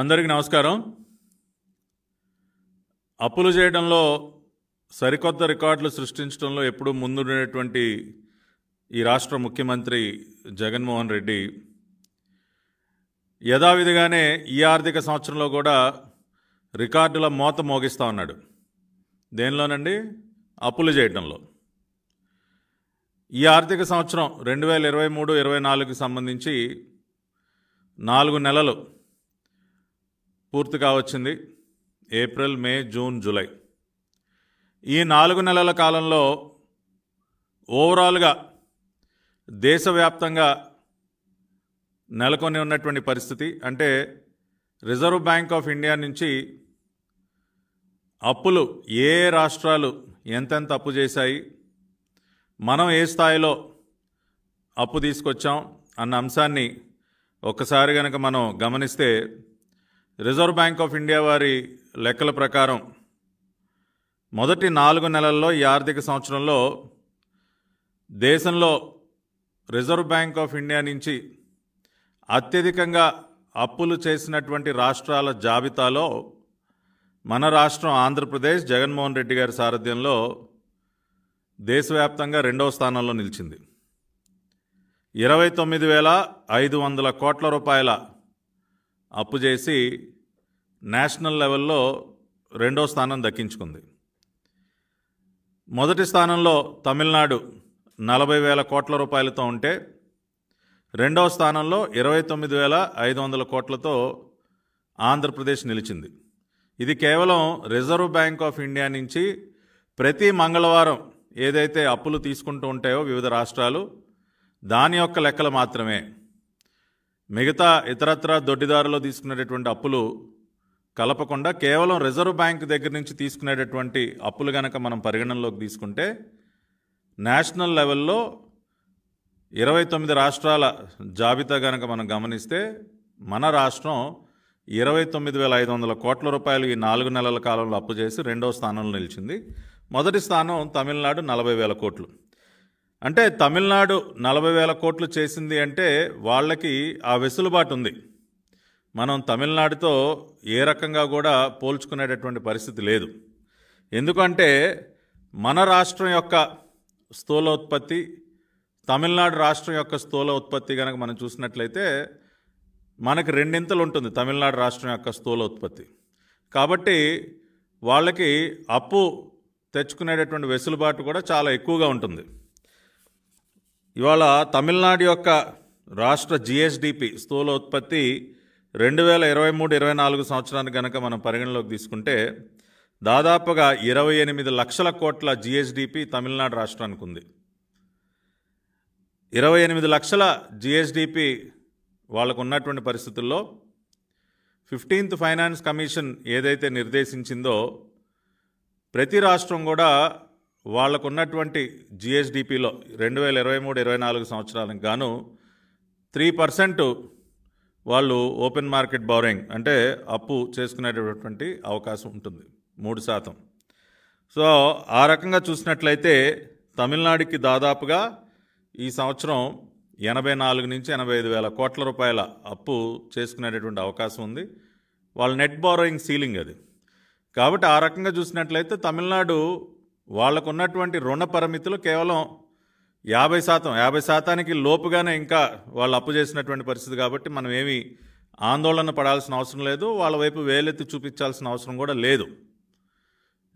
అందరికీ నమస్కారం అప్పులు చేయడంలో సరికొత్త రికార్డులు సృష్టించడంలో ఎప్పుడూ ముందుండేటువంటి ఈ రాష్ట్ర ముఖ్యమంత్రి జగన్మోహన్ రెడ్డి యథావిధిగానే ఈ ఆర్థిక సంవత్సరంలో కూడా రికార్డుల మోత మోగిస్తూ ఉన్నాడు దేనిలోనండి అప్పులు చేయడంలో ఈ ఆర్థిక సంవత్సరం రెండు వేల ఇరవై మూడు ఇరవై నాలుగుకి సంబంధించి నాలుగు నెలలు పూర్తి కావచ్చింది ఏప్రిల్ మే జూన్ జూలై ఈ నాలుగు నెలల కాలంలో ఓవరాల్గా దేశవ్యాప్తంగా నెలకొని ఉన్నటువంటి పరిస్థితి అంటే రిజర్వ్ బ్యాంక్ ఆఫ్ ఇండియా నుంచి అప్పులు ఏ రాష్ట్రాలు ఎంతెంత అప్పు చేశాయి మనం ఏ స్థాయిలో అప్పు తీసుకొచ్చాం అన్న అంశాన్ని ఒక్కసారి కనుక మనం గమనిస్తే రిజర్వ్ బ్యాంక్ ఆఫ్ ఇండియా వారి లెక్కల ప్రకారం మొదటి నాలుగు నెలల్లో ఈ ఆర్థిక సంవత్సరంలో దేశంలో రిజర్వ్ బ్యాంక్ ఆఫ్ ఇండియా నుంచి అత్యధికంగా అప్పులు చేసినటువంటి రాష్ట్రాల జాబితాలో మన రాష్ట్రం ఆంధ్రప్రదేశ్ జగన్మోహన్ రెడ్డి గారి సారథ్యంలో దేశవ్యాప్తంగా రెండవ స్థానంలో నిలిచింది ఇరవై తొమ్మిది వేల ఐదు వందల కోట్ల రూపాయల అప్పు చేసి నేషనల్ లెవెల్లో రెండో స్థానం దక్కించుకుంది మొదటి స్థానంలో తమిళనాడు నలభై వేల కోట్ల రూపాయలతో ఉంటే రెండవ స్థానంలో ఇరవై తొమ్మిది వేల ఐదు వందల కోట్లతో ఆంధ్రప్రదేశ్ నిలిచింది ఇది కేవలం రిజర్వ్ బ్యాంక్ ఆఫ్ ఇండియా నుంచి ప్రతి మంగళవారం ఏదైతే అప్పులు తీసుకుంటూ ఉంటాయో వివిధ రాష్ట్రాలు దాని యొక్క లెక్కలు మాత్రమే మిగతా ఇతరత్రా దొడ్డిదారులో తీసుకునేటటువంటి అప్పులు కలపకుండా కేవలం రిజర్వ్ బ్యాంక్ దగ్గర నుంచి తీసుకునేటటువంటి అప్పులు కనుక మనం పరిగణనలోకి తీసుకుంటే నేషనల్ లెవెల్లో ఇరవై తొమ్మిది రాష్ట్రాల జాబితా కనుక మనం గమనిస్తే మన రాష్ట్రం ఇరవై తొమ్మిది వేల ఐదు వందల కోట్ల రూపాయలు ఈ నాలుగు నెలల కాలంలో అప్పు చేసి రెండవ స్థానంలో నిలిచింది మొదటి స్థానం తమిళనాడు నలభై వేల కోట్లు అంటే తమిళనాడు నలభై వేల కోట్లు చేసింది అంటే వాళ్ళకి ఆ వెసులుబాటు ఉంది మనం తమిళనాడుతో ఏ రకంగా కూడా పోల్చుకునేటటువంటి పరిస్థితి లేదు ఎందుకంటే మన రాష్ట్రం యొక్క స్థూల ఉత్పత్తి తమిళనాడు రాష్ట్రం యొక్క స్థూల ఉత్పత్తి కనుక మనం చూసినట్లయితే మనకి రెండింతలు ఉంటుంది తమిళనాడు రాష్ట్రం యొక్క స్థూల ఉత్పత్తి కాబట్టి వాళ్ళకి అప్పు తెచ్చుకునేటటువంటి వెసులుబాటు కూడా చాలా ఎక్కువగా ఉంటుంది ఇవాళ తమిళనాడు యొక్క రాష్ట్ర జిఎస్డిపి స్థూల ఉత్పత్తి రెండు వేల ఇరవై మూడు ఇరవై నాలుగు సంవత్సరానికి కనుక మనం పరిగణలోకి తీసుకుంటే దాదాపుగా ఇరవై ఎనిమిది లక్షల కోట్ల జిఎస్డిపి తమిళనాడు రాష్ట్రానికి ఉంది ఇరవై ఎనిమిది లక్షల జిఎస్డిపి వాళ్ళకు ఉన్నటువంటి పరిస్థితుల్లో ఫిఫ్టీన్త్ ఫైనాన్స్ కమిషన్ ఏదైతే నిర్దేశించిందో ప్రతి రాష్ట్రం కూడా వాళ్లకున్నటువంటి జిఎస్డిపిలో రెండు వేల ఇరవై మూడు ఇరవై నాలుగు సంవత్సరాలకు గాను త్రీ పర్సెంట్ వాళ్ళు ఓపెన్ మార్కెట్ బౌరింగ్ అంటే అప్పు చేసుకునేటటువంటి అవకాశం ఉంటుంది మూడు శాతం సో ఆ రకంగా చూసినట్లయితే తమిళనాడుకి దాదాపుగా ఈ సంవత్సరం ఎనభై నాలుగు నుంచి ఎనభై ఐదు వేల కోట్ల రూపాయల అప్పు చేసుకునేటటువంటి అవకాశం ఉంది వాళ్ళ నెట్ బారోయింగ్ సీలింగ్ అది కాబట్టి ఆ రకంగా చూసినట్లయితే తమిళనాడు వాళ్ళకున్నటువంటి రుణ పరిమితులు కేవలం యాభై శాతం యాభై శాతానికి లోపుగానే ఇంకా వాళ్ళు అప్పు చేసినటువంటి పరిస్థితి కాబట్టి మనం ఏమి ఆందోళన పడాల్సిన అవసరం లేదు వాళ్ళ వైపు వేలెత్తి చూపించాల్సిన అవసరం కూడా లేదు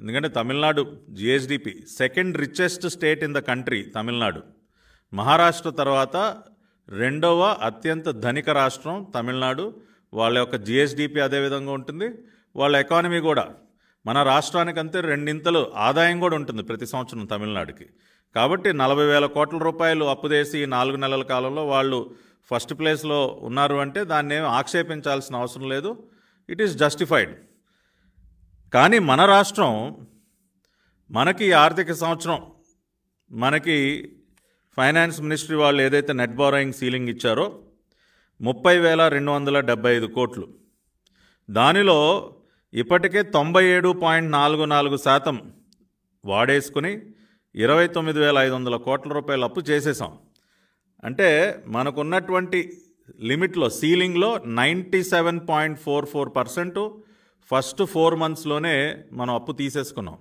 ఎందుకంటే Tamil Nadu GSDP second richest state in the country Tamil Nadu Maharashtra తర్వాత రెండవ అత్యంత ధనిక రాష్ట్రం తమిళనాడు వాళ్ళ యొక్క జిఎస్డిపి అదేవిధంగా ఉంటుంది వాళ్ళ ఎకానమీ కూడా మన రాష్ట్రానికంతే రెండింతలు ఆదాయం కూడా ఉంటుంది ప్రతి సంవత్సరం తమిళనాడుకి కాబట్టి నలభై వేల కోట్ల రూపాయలు అప్పు చేసి నాలుగు నెలల కాలంలో వాళ్ళు ఫస్ట్ ప్లేస్లో ఉన్నారు అంటే దాన్ని ఆక్షేపించాల్సిన అవసరం లేదు ఇట్ ఈస్ జస్టిఫైడ్ కానీ మన రాష్ట్రం మనకి ఆర్థిక సంవత్సరం మనకి ఫైనాన్స్ మినిస్ట్రీ వాళ్ళు ఏదైతే నెట్ బారోయింగ్ సీలింగ్ ఇచ్చారో ముప్పై వేల రెండు వందల డెబ్బై ఐదు కోట్లు దానిలో ఇప్పటికే తొంభై ఏడు పాయింట్ నాలుగు నాలుగు శాతం వాడేసుకుని ఇరవై తొమ్మిది వేల ఐదు వందల కోట్ల రూపాయలు అప్పు చేసేసాం అంటే మనకున్నటువంటి లిమిట్లో సీలింగ్లో ninety seven point four four percent first four మంత్స్లోనే మనం అప్పు తీసేసుకున్నాం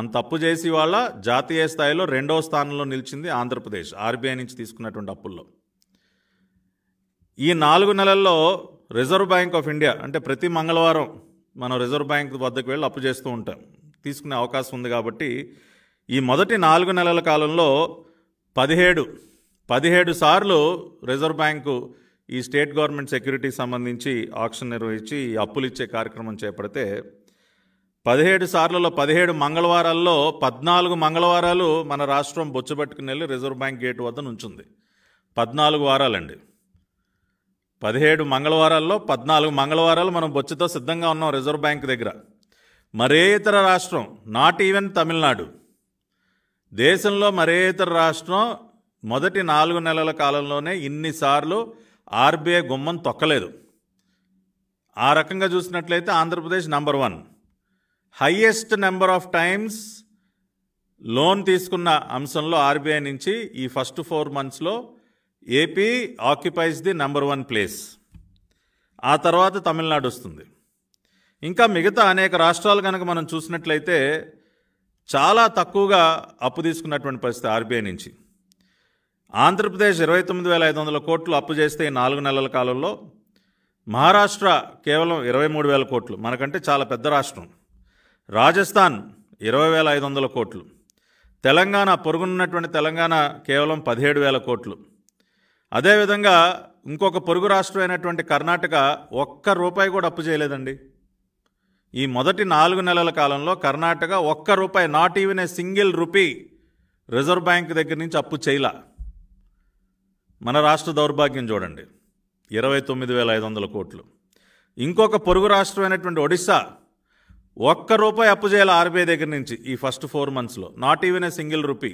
అంత అప్పు చేసి వాళ్ళ జాతీయ స్థాయిలో రెండవ స్థానంలో నిలిచింది ఆంధ్రప్రదేశ్ ఆర్బీఐ నుంచి తీసుకున్నటువంటి అప్పుల్లో ఈ నాలుగు నెలల్లో రిజర్వ్ బ్యాంక్ ఆఫ్ ఇండియా అంటే ప్రతి మంగళవారం మనం రిజర్వ్ బ్యాంక్ వద్దకు వెళ్ళి అప్పు చేస్తూ ఉంటాం తీసుకునే అవకాశం ఉంది కాబట్టి ఈ మొదటి నాలుగు నెలల కాలంలో పదిహేడు పదిహేడు సార్లు రిజర్వ్ బ్యాంకు ఈ స్టేట్ గవర్నమెంట్ సెక్యూరిటీ సంబంధించి ఆక్షన్ నిర్వహించి అప్పులు ఇచ్చే కార్యక్రమం చేపడితే పదిహేడు సార్లలో పదిహేడు మంగళవారాల్లో పద్నాలుగు మంగళవారాలు మన రాష్ట్రం బొచ్చబెట్టుకుని వెళ్ళి రిజర్వ్ బ్యాంక్ గేట్ వద్ద నుంచుంది పద్నాలుగు వారాలండి పదిహేడు మంగళవారాల్లో పద్నాలుగు మంగళవారాలు మనం బొచ్చుతో సిద్ధంగా ఉన్నాం రిజర్వ్ బ్యాంక్ దగ్గర మరే ఇతర రాష్ట్రం నాట్ ఈవెన్ తమిళనాడు దేశంలో మరే ఇతర రాష్ట్రం మొదటి నాలుగు నెలల కాలంలోనే ఇన్నిసార్లు ఆర్బీఐ గుమ్మం తొక్కలేదు ఆ రకంగా చూసినట్లయితే Andhra Pradesh number one highest number of times loan తీసుకున్న అంశంలో ఆర్బీఐ నుంచి ఈ ఫస్ట్ ఫోర్ మంత్స్లో AP occupies the number one place ఆ తర్వాత తమిళనాడు వస్తుంది ఇంకా మిగతా అనేక రాష్ట్రాలు కనుక మనం చూసినట్లయితే చాలా తక్కువగా అప్పు తీసుకున్నటువంటి పరిస్థితి ఆర్బీఐ నుంచి ఆంధ్రప్రదేశ్ ఇరవై తొమ్మిది వేల ఐదు వందల కోట్లు అప్పు చేస్తే ఈ నాలుగు నెలల కాలంలో మహారాష్ట్ర కేవలం ఇరవై మూడు వేల కోట్లు మనకంటే చాలా పెద్ద రాష్ట్రం రాజస్థాన్ ఇరవై వేల ఐదు వందల కోట్లు తెలంగాణ పొరుగున్నటువంటి తెలంగాణ కేవలం పదిహేడు వేల కోట్లు అదేవిధంగా ఇంకొక పొరుగు రాష్ట్రం అయినటువంటి కర్ణాటక ఒక్క రూపాయి కూడా అప్పు చేయలేదండి ఈ మొదటి నాలుగు నెలల కాలంలో కర్ణాటక ఒక్క రూపాయి not even a single rupee reserve bank దగ్గర నుంచి అప్పు చేయలా మన రాష్ట్ర దౌర్భాగ్యం చూడండి ఇరవై తొమ్మిది వేల ఐదు వందల కోట్లు ఇంకొక పొరుగు రాష్ట్రం అయినటువంటి ఒడిశా ఒక్క రూపాయి అప్పు చేయాలి ఆర్బీఐ దగ్గర నుంచి ఈ ఫస్ట్ ఫోర్ మంత్స్లో not even a single rupee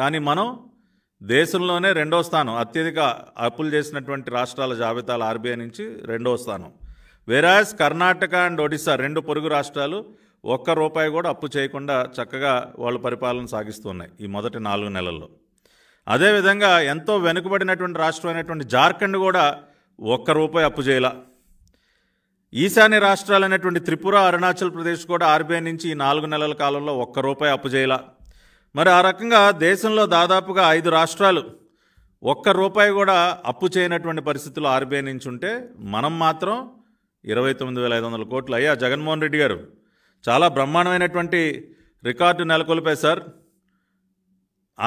కానీ మనం దేశంలోనే రెండో స్థానం అత్యధిక అప్పులు చేసినటువంటి రాష్ట్రాల జాబితాలు ఆర్బీఐ నుంచి రెండో స్థానం వెరాజ్ కర్ణాటక అండ్ ఒడిశా రెండు పొరుగు రాష్ట్రాలు ఒక్క రూపాయి కూడా అప్పు చేయకుండా చక్కగా వాళ్ళు పరిపాలన సాగిస్తున్నాయి ఈ మొదటి నాలుగు నెలల్లో అదేవిధంగా ఎంతో వెనుకబడినటువంటి రాష్ట్రం అయినటువంటి జార్ఖండ్ కూడా ఒక్క రూపాయి అప్పు చేయాల ఈశాన్య రాష్ట్రాలు అనేటువంటి త్రిపుర అరుణాచల్ ప్రదేశ్ కూడా ఆర్బీఐ నుంచి ఈ నాలుగు నెలల కాలంలో ఒక్క రూపాయి అప్పు చేయాల మరి ఆ రకంగా దేశంలో దాదాపుగా ఐదు రాష్ట్రాలు ఒక్క రూపాయి కూడా అప్పు చేయనటువంటి పరిస్థితులు ఆర్బీఐ నుంచి ఉంటే మనం మాత్రం ఇరవై తొమ్మిది వేల ఐదు వందల కోట్లు అయ్యా జగన్మోహన్ రెడ్డి గారు చాలా బ్రహ్మాండమైనటువంటి రికార్డు నెలకొల్పాయి సార్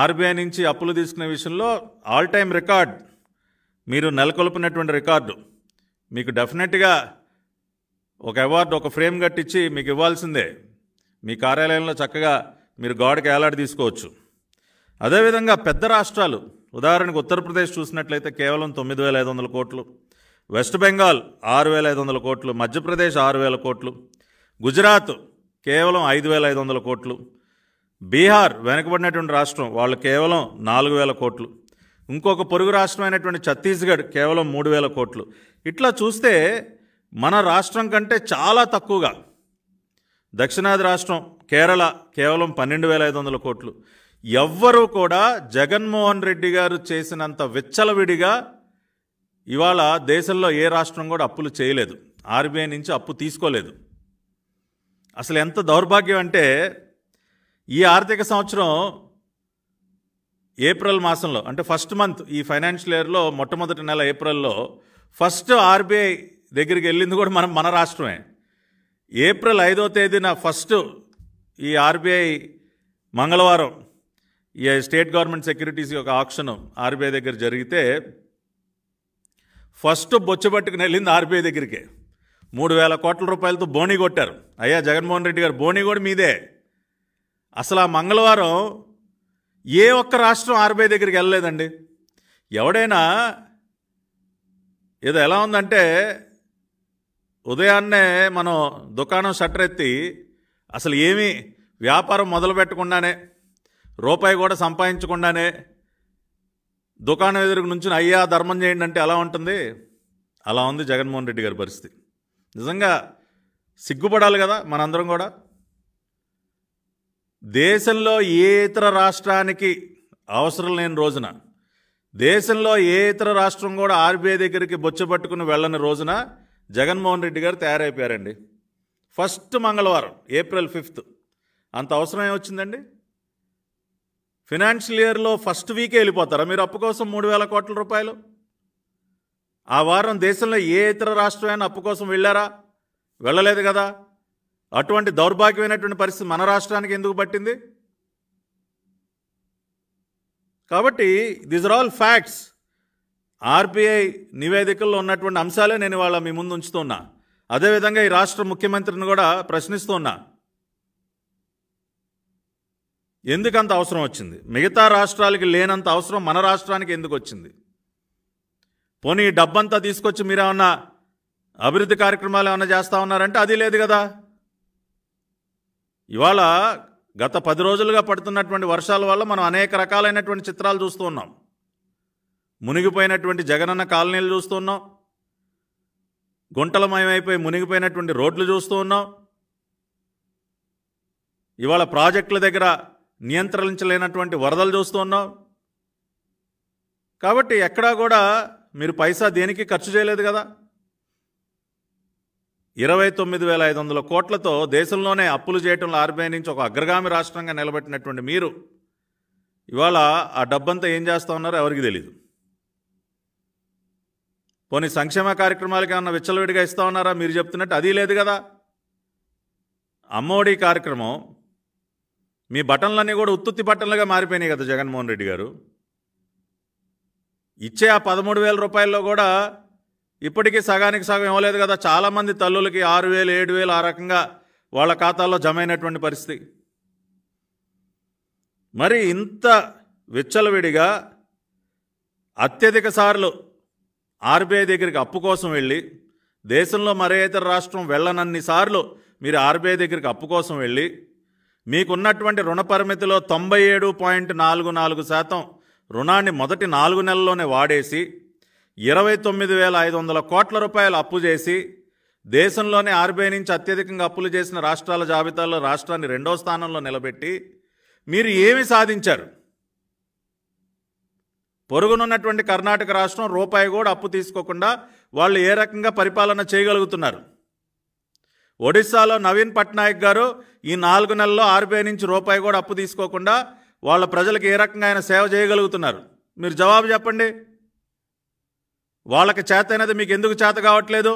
ఆర్బీఐ నుంచి అప్పులు తీసుకునే విషయంలో ఆల్ టైమ్ రికార్డ్ మీరు నెలకొల్పినటువంటి రికార్డు మీకు డెఫినెట్గా ఒక అవార్డు ఒక ఫ్రేమ్ కట్టించి మీకు ఇవ్వాల్సిందే మీ కార్యాలయంలో చక్కగా మీరు గోడకి ఏలాడి తీసుకోవచ్చు అదేవిధంగా పెద్ద రాష్ట్రాలు ఉదాహరణకు ఉత్తరప్రదేశ్ చూసినట్లయితే కేవలం తొమ్మిది వేల ఐదు వందల కోట్లు వెస్ట్ బెంగాల్ ఆరు వేల ఐదు వందల కోట్లు మధ్యప్రదేశ్ ఆరు వేల కోట్లు గుజరాత్ కేవలం ఐదు వేల ఐదు వందల కోట్లు బీహార్ వెనుకబడినటువంటి రాష్ట్రం వాళ్ళు కేవలం నాలుగు వేల కోట్లు ఇంకొక పొరుగు రాష్ట్రమైనటువంటి ఛత్తీస్గఢ్ కేవలం మూడు వేల కోట్లు ఇట్లా చూస్తే మన రాష్ట్రం కంటే చాలా తక్కువగా దక్షిణాది రాష్ట్రం కేరళ కేవలం పన్నెండు వేల ఐదు వందల కోట్లు ఎవ్వరూ కూడా జగన్మోహన్ రెడ్డి గారు చేసినంత విచ్చలవిడిగా ఇవాళ దేశంలో ఏ రాష్ట్రం కూడా అప్పులు చేయలేదు ఆర్బీఐ నుంచి అప్పు తీసుకోలేదు అసలు ఎంత దౌర్భాగ్యం అంటే ఈ ఆర్థిక సంవత్సరం ఏప్రిల్ మాసంలో అంటే ఫస్ట్ మంత్ ఈ ఫైనాన్షియల్ ఇయర్లో మొట్టమొదటి నెల ఏప్రిల్లో ఫస్ట్ ఆర్బీఐ దగ్గరికి వెళ్ళింది కూడా మనం మన రాష్ట్రమే ఏప్రిల్ ఐదో తేదీన ఫస్ట్ ఈ ఆర్బీఐ మంగళవారం ఈ స్టేట్ గవర్నమెంట్ సెక్యూరిటీస్ యొక్క ఆప్షన్ ఆర్బీఐ దగ్గర జరిగితే ఫస్ట్ బొచ్చుపట్టుకుని వెళ్ళింది ఆర్బీఐ దగ్గరికి మూడు వేల కోట్ల రూపాయలతో బోణీ కొట్టారు అయ్యా జగన్మోహన్ రెడ్డి గారు బోణీ కూడా మీదే అసలు ఆ మంగళవారం ఏ ఒక్క రాష్ట్రం ఆర్బీఐ దగ్గరికి వెళ్ళలేదండి ఎవడైనా ఏదో ఎలా ఉందంటే ఉదయాన్నే మనం దుకాణం షట్టర్ ఎత్తి అసలు ఏమీ వ్యాపారం మొదలు పెట్టకుండానే రూపాయి కూడా సంపాదించకుండానే దుకాణం ఎదురు నుంచి అయ్యా ధర్మం చేయండి అంటే ఎలా ఉంటుంది అలా ఉంది జగన్మోహన్ రెడ్డి గారి పరిస్థితి నిజంగా సిగ్గుపడాలి కదా మనందరం కూడా దేశంలో ఏ ఇతర రాష్ట్రానికి అవసరం లేని రోజున దేశంలో ఏ ఇతర రాష్ట్రం కూడా ఆర్బీఐ దగ్గరికి పట్టుకుని వెళ్ళని రోజున జగన్మోహన్ రెడ్డి గారు తయారైపోయారండి ఫస్ట్ మంగళవారం ఏప్రిల్ ఫిఫ్త్ అంత అవసరం ఏమొచ్చిందండి ఫినాన్షియల్ ఇయర్లో ఫస్ట్ వీకే వెళ్ళిపోతారా మీరు అప్పు కోసం మూడు వేల కోట్ల రూపాయలు ఆ వారం దేశంలో ఏ ఇతర రాష్ట్రమైనా అప్పు కోసం వెళ్ళారా వెళ్ళలేదు కదా అటువంటి దౌర్భాగ్యమైనటువంటి పరిస్థితి మన రాష్ట్రానికి ఎందుకు పట్టింది కాబట్టి these are all facts RBI నివేదికల్లో ఉన్నటువంటి అంశాలే నేను ఇవాళ మీ ముందు ఉంచుతున్నా అదేవిధంగా ఈ రాష్ట్ర ముఖ్యమంత్రిని కూడా ప్రశ్నిస్తూ ఉన్నా ఎందుకంత అవసరం వచ్చింది మిగతా రాష్ట్రాలకి లేనంత అవసరం మన రాష్ట్రానికి ఎందుకు వచ్చింది పోనీ ఈ డబ్బంతా తీసుకొచ్చి మీరేమన్నా అభివృద్ధి కార్యక్రమాలు ఏమన్నా చేస్తా ఉన్నారంటే అది లేదు కదా ఇవాళ గత పది రోజులుగా పడుతున్నటువంటి వర్షాల వల్ల మనం అనేక రకాలైనటువంటి చిత్రాలు చూస్తూ ఉన్నాం మునిగిపోయినటువంటి జగనన్న కాలనీలు చూస్తున్నాం గుంటలమయమైపోయి మునిగిపోయినటువంటి రోడ్లు చూస్తూ ఉన్నాం ఇవాళ ప్రాజెక్టుల దగ్గర నియంత్రించలేనటువంటి వరదలు చూస్తూ ఉన్నాం కాబట్టి ఎక్కడా కూడా మీరు పైసా దేనికి ఖర్చు చేయలేదు కదా ఇరవై తొమ్మిది వేల ఐదు వందల కోట్లతో దేశంలోనే అప్పులు చేయటంలో ఆర్బీఐ నుంచి ఒక అగ్రగామి రాష్ట్రంగా నిలబెట్టినటువంటి మీరు ఇవాళ ఆ డబ్బంతా ఏం చేస్తూ ఉన్నారో ఎవరికి తెలియదు పోనీ సంక్షేమ కార్యక్రమాలకి ఏమన్నా విచ్చలవిడిగా ఇస్తా ఉన్నారా మీరు చెప్తున్నట్టు అది లేదు కదా అమ్మఒడి కార్యక్రమం మీ బటన్లన్నీ కూడా ఉత్తుత్తి బట్టన్లుగా మారిపోయినాయి కదా జగన్మోహన్ రెడ్డి గారు ఇచ్చే ఆ పదమూడు వేల రూపాయల్లో కూడా ఇప్పటికీ సగానికి సగం ఇవ్వలేదు కదా చాలామంది తల్లులకి ఆరు వేలు ఏడు వేలు ఆ రకంగా వాళ్ళ ఖాతాల్లో జమ అయినటువంటి పరిస్థితి మరి ఇంత విచ్చలవిడిగా అత్యధిక సార్లు ఆర్బీఐ దగ్గరికి అప్పు కోసం వెళ్ళి దేశంలో మరే ఇతర రాష్ట్రం వెళ్ళనన్నిసార్లు మీరు ఆర్బీఐ దగ్గరికి అప్పు కోసం వెళ్ళి మీకున్నటువంటి రుణ పరిమితిలో తొంభై ఏడు పాయింట్ నాలుగు నాలుగు శాతం రుణాన్ని మొదటి నాలుగు నెలల్లోనే వాడేసి ఇరవై తొమ్మిది వేల ఐదు వందల కోట్ల రూపాయలు అప్పు చేసి దేశంలోనే ఆర్బీఐ నుంచి అత్యధికంగా అప్పులు చేసిన రాష్ట్రాల జాబితాలో రాష్ట్రాన్ని రెండో స్థానంలో నిలబెట్టి మీరు ఏమి సాధించారు పొరుగునున్నటువంటి కర్ణాటక రాష్ట్రం రూపాయి కూడా అప్పు తీసుకోకుండా వాళ్ళు ఏ రకంగా పరిపాలన చేయగలుగుతున్నారు ఒడిశాలో నవీన్ పట్నాయక్ గారు ఈ నాలుగు నెలల్లో ఆర్బీఐ నుంచి రూపాయి కూడా అప్పు తీసుకోకుండా వాళ్ళ ప్రజలకు ఏ రకంగా ఆయన సేవ చేయగలుగుతున్నారు మీరు జవాబు చెప్పండి వాళ్ళకి చేత అయినది మీకు ఎందుకు చేత కావట్లేదు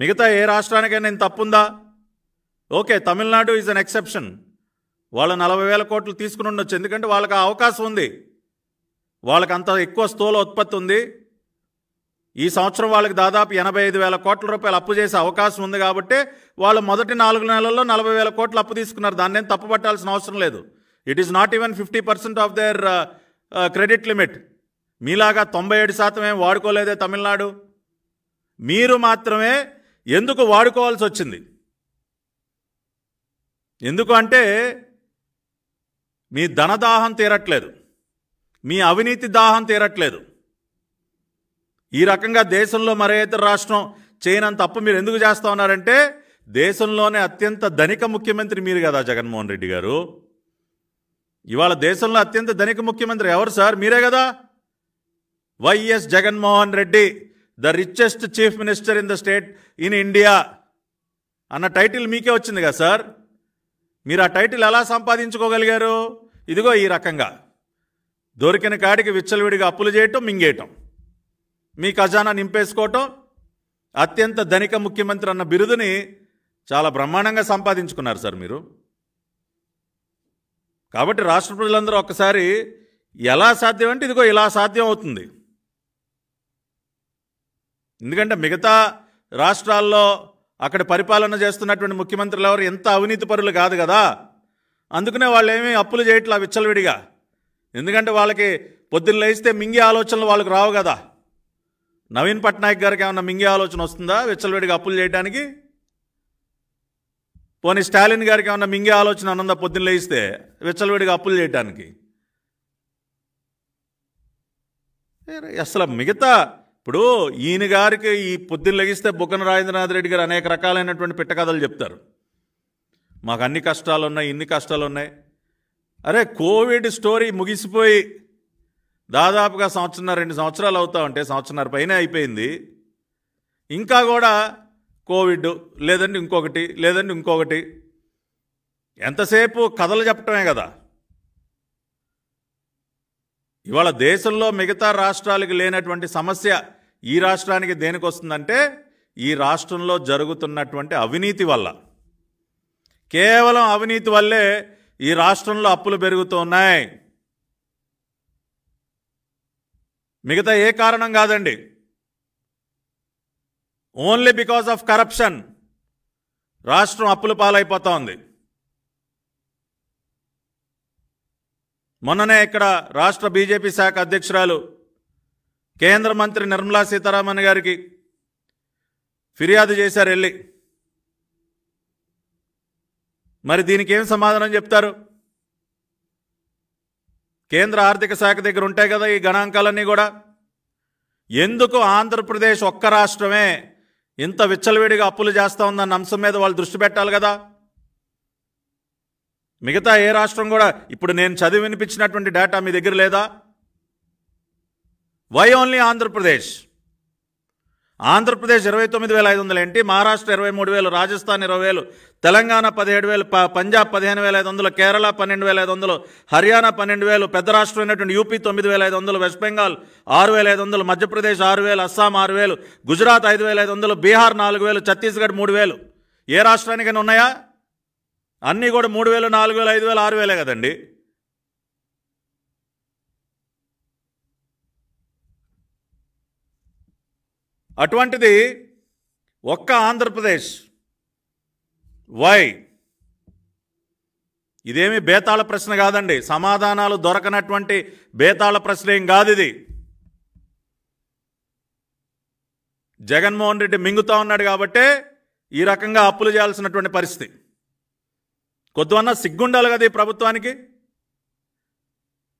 మిగతా ఏ రాష్ట్రానికైనా నేను తప్పుందా okay Tamil Nadu is an exception వాళ్ళు నలభై వేల కోట్లు తీసుకుని ఉండొచ్చు ఎందుకంటే వాళ్ళకి అవకాశం ఉంది వాళ్ళకి అంత ఎక్కువ స్థూల ఉత్పత్తి ఉంది ఈ సంవత్సరం వాళ్ళకి దాదాపు ఎనభై ఐదు వేల కోట్ల రూపాయలు అప్పు చేసే అవకాశం ఉంది కాబట్టి వాళ్ళు మొదటి నాలుగు నెలల్లో నలభై వేల కోట్లు అప్పు తీసుకున్నారు దాన్ని ఏం తప్పుపట్టాల్సిన అవసరం లేదు it is not even fifty percent of their credit limit మీలాగా తొంభై ఏడు శాతం ఏం వాడుకోలేదే తమిళనాడు మీరు మాత్రమే ఎందుకు వాడుకోవాల్సి వచ్చింది ఎందుకు అంటే మీ ధనదాహం తీరట్లేదు మీ అవినీతి దాహం తీరట్లేదు ఈ రకంగా దేశంలో మరే ఇతర రాష్ట్రం చేయనంత తప్పు మీరు ఎందుకు చేస్తా ఉన్నారంటే దేశంలోనే అత్యంత ధనిక ముఖ్యమంత్రి మీరు కదా జగన్మోహన్ రెడ్డి గారు ఇవాళ దేశంలో అత్యంత ధనిక ముఖ్యమంత్రి ఎవరు సార్ మీరే కదా YS Jaganmohan Reddy the richest chief minister in the state in India అన్న టైటిల్ మీకే వచ్చింది కదా సార్ మీరు ఆ టైటిల్ ఎలా సంపాదించుకోగలిగారు ఇదిగో ఈ రకంగా దొరికిన కాడికి విచ్చలవిడిగా అప్పులు చేయటం మింగేయటం మీ ఖజానా నింపేసుకోవటం అత్యంత ధనిక ముఖ్యమంత్రి అన్న బిరుదుని చాలా బ్రహ్మాండంగా సంపాదించుకున్నారు సార్ మీరు కాబట్టి రాష్ట్ర ప్రజలందరూ ఒక్కసారి ఎలా సాధ్యం అంటే ఇదిగో ఇలా సాధ్యం అవుతుంది ఎందుకంటే మిగతా రాష్ట్రాల్లో అక్కడ పరిపాలన చేస్తున్నటువంటి ముఖ్యమంత్రులు ఎవరు ఎంత అవినీతి పరులు కాదు కదా అందుకనే వాళ్ళు ఏమీ అప్పులు చేయట్లా విచ్చలవిడిగా ఎందుకంటే వాళ్ళకి పొద్దున్న లేస్తే మింగే ఆలోచనలు వాళ్ళకి రావు కదా నవీన్ పట్నాయక్ గారికి ఏమన్నా మింగే ఆలోచన వస్తుందా విచ్చలవిడిగా అప్పులు చేయడానికి పోనీ స్టాలిన్ గారికి ఏమన్నా మింగే ఆలోచన అన్నందా పొద్దున్న లేస్తే విచ్చలవిడిగా అప్పులు చేయడానికి అసలు మిగతా ఇప్పుడు ఈయన గారికి ఈ పొద్దున్న లెగిస్తే బుగ్గన రాజేంద్రనాథ్ రెడ్డి గారు అనేక రకాలైనటువంటి పిట్టకథలు చెప్తారు మాకు అన్ని కష్టాలు ఉన్నాయి ఇన్ని కష్టాలు ఉన్నాయి అరే కోవిడ్ స్టోరీ ముగిసిపోయి దాదాపుగా సంవత్సరం రెండు సంవత్సరాలు అవుతా ఉంటే సంవత్సరన్నర పైన అయిపోయింది ఇంకా కూడా కోవిడ్ లేదండి ఇంకొకటి లేదండి ఇంకొకటి ఎంతసేపు కథలు చెప్పటమే కదా ఇవాళ దేశంలో మిగతా రాష్ట్రాలకు లేనటువంటి సమస్య ఈ రాష్ట్రానికి దేనికి వస్తుందంటే ఈ రాష్ట్రంలో జరుగుతున్నటువంటి అవినీతి వల్ల కేవలం అవినీతి వల్లే ఈ రాష్ట్రంలో అప్పులు పెరుగుతున్నాయి మిగతా ఏ కారణం కాదండి ఓన్లీ బికాస్ ఆఫ్ కరప్షన్ రాష్ట్రం అప్పుల పాలైపోతా ఉంది మొన్ననే ఇక్కడ రాష్ట్ర బీజేపీ శాఖ అధ్యక్షురాలు కేంద్ర మంత్రి నిర్మలా సీతారామన్ గారికి ఫిర్యాదు చేశారు వెళ్ళి మరి దీనికి ఏం సమాధానం చెప్తారు కేంద్ర ఆర్థిక శాఖ దగ్గర ఉంటాయి కదా ఈ గణాంకాలన్నీ కూడా ఎందుకు ఆంధ్రప్రదేశ్ ఒక్క రాష్ట్రమే ఇంత విచ్చలవిడిగా అప్పులు చేస్తూ ఉందన్న అంశం మీద వాళ్ళు దృష్టి పెట్టాలి కదా మిగతా ఏ రాష్ట్రం కూడా ఇప్పుడు నేను చదివి వినిపించినటువంటి డేటా మీ దగ్గర లేదా వై ఓన్లీ ఆంధ్రప్రదేశ్ ఆంధ్రప్రదేశ్ ఇరవై తొమ్మిది వేల ఐదు వందలు ఏంటి మహారాష్ట్ర ఇరవై మూడు వేలు రాజస్థాన్ ఇరవై వేలు తెలంగాణ పదిహేడు వేలు పంజాబ్ పదిహేను వేల ఐదు వందలు కేరళ పన్నెండు వేల ఐదు వందలు హర్యానా పన్నెండు వేలు పెద్ద రాష్ట్రం అయినటువంటి యూపీ తొమ్మిది వేల ఐదు వందలు వెస్ట్ బెంగాల్ ఆరు వేల ఐదు వందలు మధ్యప్రదేశ్ ఆరు వేలు అస్సాం ఆరు వేలు గుజరాత్ ఐదు వేల ఐదు వందలు బీహార్ నాలుగు వేలు ఛత్తీస్గఢ్ మూడు వేలు ఏ రాష్ట్రానికైనా ఉన్నాయా అన్నీ కూడా మూడు వేలు నాలుగు వేలు ఐదు వేలు ఆరు వేలే కదండి అటువంటిది ఒక్క ఆంధ్రప్రదేశ్ వై ఇదేమి బేతాళ ప్రశ్న కాదండి సమాధానాలు దొరకనటువంటి బేతాళ ప్రశ్న ఏం కాదు ఇది జగన్మోహన్ రెడ్డి మింగుతా ఉన్నాడు కాబట్టే ఈ రకంగా అప్పులు చేయాల్సినటువంటి పరిస్థితి కొద్దివన్నా సిగ్గుండాలి కదా ఈ ప్రభుత్వానికి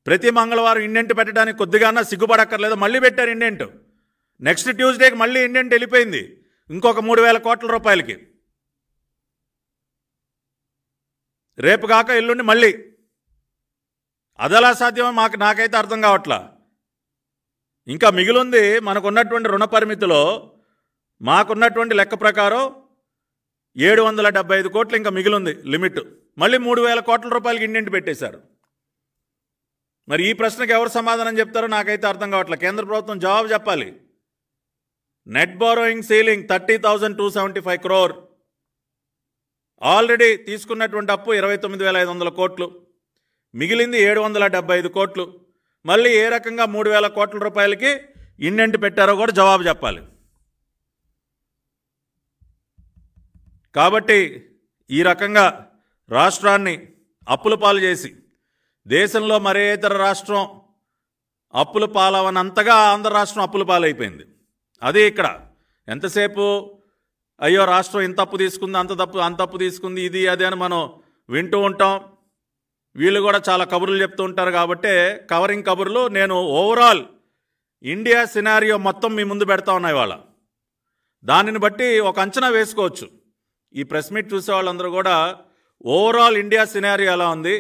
ప్రతి మంగళవారం ఇండెంట్ పెట్టడానికి కొద్దిగా సిగ్గుపడక్కర్లేదు మళ్ళీ పెట్టారు ఇండెంటు నెక్స్ట్ ట్యూస్డేకి మళ్ళీ ఇండియన్ వెళ్ళిపోయింది ఇంకొక మూడు వేల కోట్ల రూపాయలకి రేపు కాక ఎల్లుండి మళ్ళీ అదలా సాధ్యమో మాకు నాకైతే అర్థం కావట్లా ఇంకా మిగిలింది మనకున్నటువంటి రుణ పరిమితిలో మాకున్నటువంటి లెక్క ప్రకారం ఏడు వందల డెబ్బై ఐదు కోట్లు ఇంకా మిగిలింది లిమిట్ మళ్ళీ మూడు వేల కోట్ల రూపాయలకి ఇండింటి పెట్టేశారు మరి ఈ ప్రశ్నకు ఎవరు సమాధానం చెప్తారో నాకైతే అర్థం కావట్లేదు కేంద్ర ప్రభుత్వం జవాబు చెప్పాలి net borrowing ceiling thirty thousand two seventy five crore already తీసుకున్నటువంటి అప్పు ఇరవై తొమ్మిది వేల ఐదు వందల కోట్లు మిగిలింది ఏడు వందల డెబ్బై ఐదు కోట్లు మళ్ళీ ఏ రకంగా మూడు వేల కోట్ల రూపాయలకి ఇన్నెంటి పెట్టారో కూడా జవాబు చెప్పాలి కాబట్టి ఈ రకంగా రాష్ట్రాన్ని అప్పుల పాలు చేసి దేశంలో మరే ఇతర రాష్ట్రం అప్పుల పాలవనంతగా ఆంధ్ర రాష్ట్రం అప్పుల పాలైపోయింది అదే ఇక్కడ ఎంతసేపు అయ్యో రాష్ట్రం ఇంత అప్పు తీసుకుంది అంత తప్పు అంత అప్పు తీసుకుంది ఇది అది అని మనం వింటూ ఉంటాం వీళ్ళు కూడా చాలా కబుర్లు చెప్తూ ఉంటారు కాబట్టే కవరింగ్ కబుర్లు నేను ఓవరాల్ ఇండియా సినారియో మొత్తం మీ ముందు పెడతా ఉన్నాయి వాళ్ళ దానిని బట్టి ఒక అంచనా వేసుకోవచ్చు ఈ ప్రెస్ మీట్ చూసే వాళ్ళందరూ కూడా ఓవరాల్ ఇండియా సినారియో ఎలా ఉంది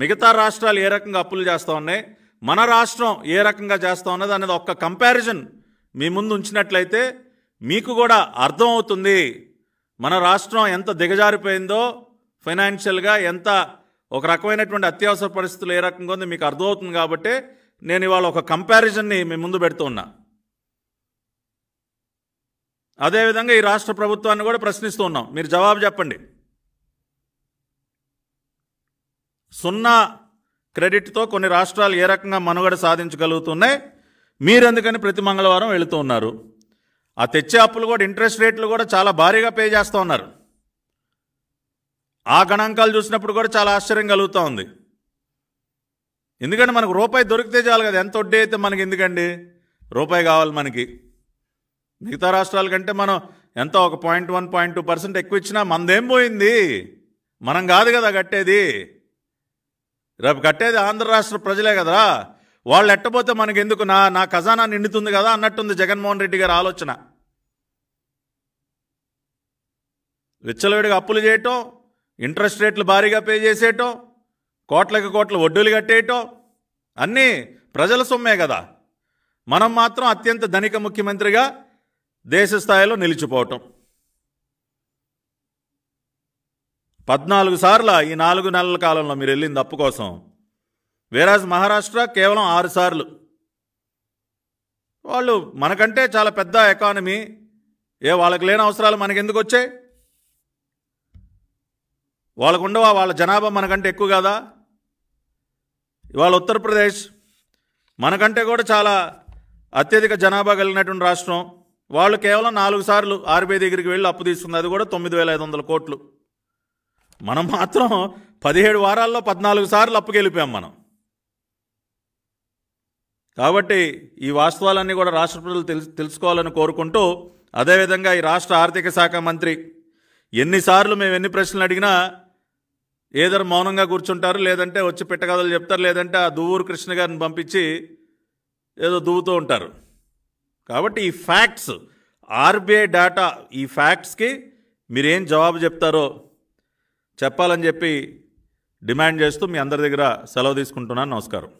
మిగతా రాష్ట్రాలు ఏ రకంగా అప్పులు చేస్తూ ఉన్నాయి మన రాష్ట్రం ఏ రకంగా చేస్తూ ఉన్నది అనేది ఒక్క కంపారిజన్ మీ ముందు ఉంచినట్లయితే మీకు కూడా అర్థమవుతుంది మన రాష్ట్రం ఎంత దిగజారిపోయిందో ఫైనాన్షియల్గా ఎంత ఒక రకమైనటువంటి అత్యవసర పరిస్థితులు ఏ రకంగా ఉందో మీకు అర్థమవుతుంది కాబట్టి నేను ఇవాళ ఒక కంపారిజన్ని మీ ముందు పెడుతూ ఉన్నా అదేవిధంగా ఈ రాష్ట్ర ప్రభుత్వాన్ని కూడా ప్రశ్నిస్తూ ఉన్నాం మీరు జవాబు చెప్పండి సున్నా క్రెడిట్తో కొన్ని రాష్ట్రాలు ఏ రకంగా మనుగడ సాధించగలుగుతున్నాయి మీరెందుకని ప్రతి మంగళవారం వెళుతూ ఉన్నారు ఆ తెచ్చే అప్పులు కూడా ఇంట్రెస్ట్ రేట్లు కూడా చాలా భారీగా పే చేస్తూ ఉన్నారు ఆ గణాంకాలు చూసినప్పుడు కూడా చాలా ఆశ్చర్యం కలుగుతూ ఉంది ఎందుకంటే మనకు రూపాయి దొరికితే చాలు కదా ఎంత వడ్డీ అయితే మనకి ఎందుకండి రూపాయి కావాలి మనకి మిగతా రాష్ట్రాల కంటే మనం ఎంత ఒక point one point two percent ఎక్కువ ఇచ్చినా మనదేం పోయింది మనం కాదు కదా కట్టేది రేపు కట్టేది ఆంధ్ర రాష్ట్ర ప్రజలే కదరా వాళ్ళు ఎట్టబోతే మనకెందుకు నా నా ఖజానా నిండుతుంది కదా అన్నట్టుంది జగన్మోహన్ రెడ్డి గారి ఆలోచన విచ్చలవిడిగా అప్పులు చేయటం ఇంట్రెస్ట్ రేట్లు భారీగా పే చేసేయటం కోట్లకు కోట్ల వడ్డీలు కట్టేయటం అన్నీ ప్రజల సొమ్మే కదా మనం మాత్రం అత్యంత ధనిక ముఖ్యమంత్రిగా దేశ స్థాయిలో నిలిచిపోవటం పద్నాలుగు సార్లు ఈ నాలుగు నెలల కాలంలో మీరు వెళ్ళింది అప్పు కోసం వేరాజ్ మహారాష్ట్ర కేవలం ఆరుసార్లు వాళ్ళు మనకంటే చాలా పెద్ద ఎకానమీ ఏ వాళ్ళకి లేని అవసరాలు మనకెందుకు వచ్చాయి వాళ్ళకు ఉండవా వాళ్ళ జనాభా మనకంటే ఎక్కువ కదా ఇవాళ ఉత్తరప్రదేశ్ మనకంటే కూడా చాలా అత్యధిక జనాభా కలిగినటువంటి రాష్ట్రం వాళ్ళు కేవలం నాలుగు సార్లు ఆర్బీఐ దగ్గరికి వెళ్ళి అప్పు తీసుకుంది అది కూడా తొమ్మిది వేల ఐదు వందల కోట్లు మనం మాత్రం పదిహేడు వారాల్లో పద్నాలుగు సార్లు అప్పుకెళ్ళిపోయాం మనం కాబట్టి ఈ వాస్తవాలన్నీ కూడా రాష్ట్ర ప్రజలు తెలుసు తెలుసుకోవాలని కోరుకుంటూ అదేవిధంగా ఈ రాష్ట్ర ఆర్థిక శాఖ మంత్రి ఎన్నిసార్లు మేము ఎన్ని ప్రశ్నలు అడిగినా ఏదో మౌనంగా కూర్చుంటారు లేదంటే వచ్చి పెట్టకథలు చెప్తారు లేదంటే ఆ దువ్వూరు కృష్ణ గారిని పంపించి ఏదో దువ్వుతూ ఉంటారు కాబట్టి ఈ ఫ్యాక్ట్స్ ఆర్బీఐ డేటా ఈ ఫ్యాక్ట్స్కి మీరేం జవాబు చెప్తారో చెప్పాలని చెప్పి డిమాండ్ చేస్తూ మీ అందరి దగ్గర సెలవు తీసుకుంటున్నాను నమస్కారం